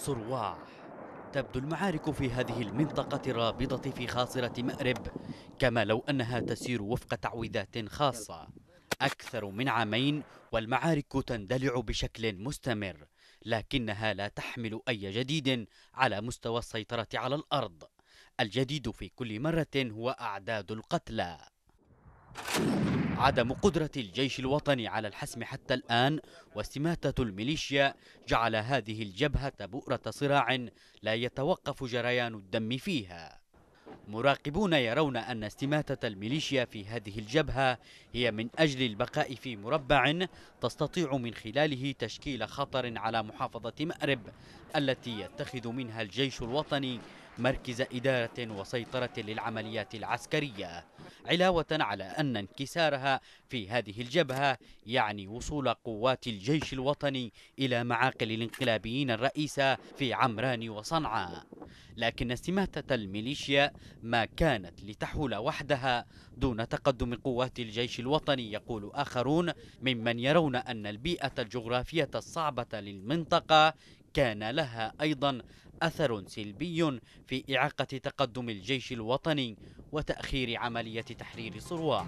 صرواح تبدو المعارك في هذه المنطقة الرابضة في خاصرة مأرب كما لو أنها تسير وفق تعويذات خاصة أكثر من عامين والمعارك تندلع بشكل مستمر لكنها لا تحمل أي جديد على مستوى السيطرة على الأرض الجديد في كل مرة هو أعداد القتلى عدم قدرة الجيش الوطني على الحسم حتى الآن واستماتة الميليشيا جعل هذه الجبهة بؤرة صراع لا يتوقف جريان الدم فيها مراقبون يرون أن استماتة الميليشيا في هذه الجبهة هي من أجل البقاء في مربع تستطيع من خلاله تشكيل خطر على محافظة مأرب التي يتخذ منها الجيش الوطني مركز إدارة وسيطرة للعمليات العسكرية علاوة على أن انكسارها في هذه الجبهة يعني وصول قوات الجيش الوطني إلى معاقل الانقلابيين الرئيسة في عمران وصنعاء لكن استماتة الميليشيا ما كانت لتحول وحدها دون تقدم قوات الجيش الوطني يقول آخرون ممن يرون أن البيئة الجغرافية الصعبة للمنطقة كان لها أيضا أثر سلبي في إعاقة تقدم الجيش الوطني وتأخير عملية تحرير صرواح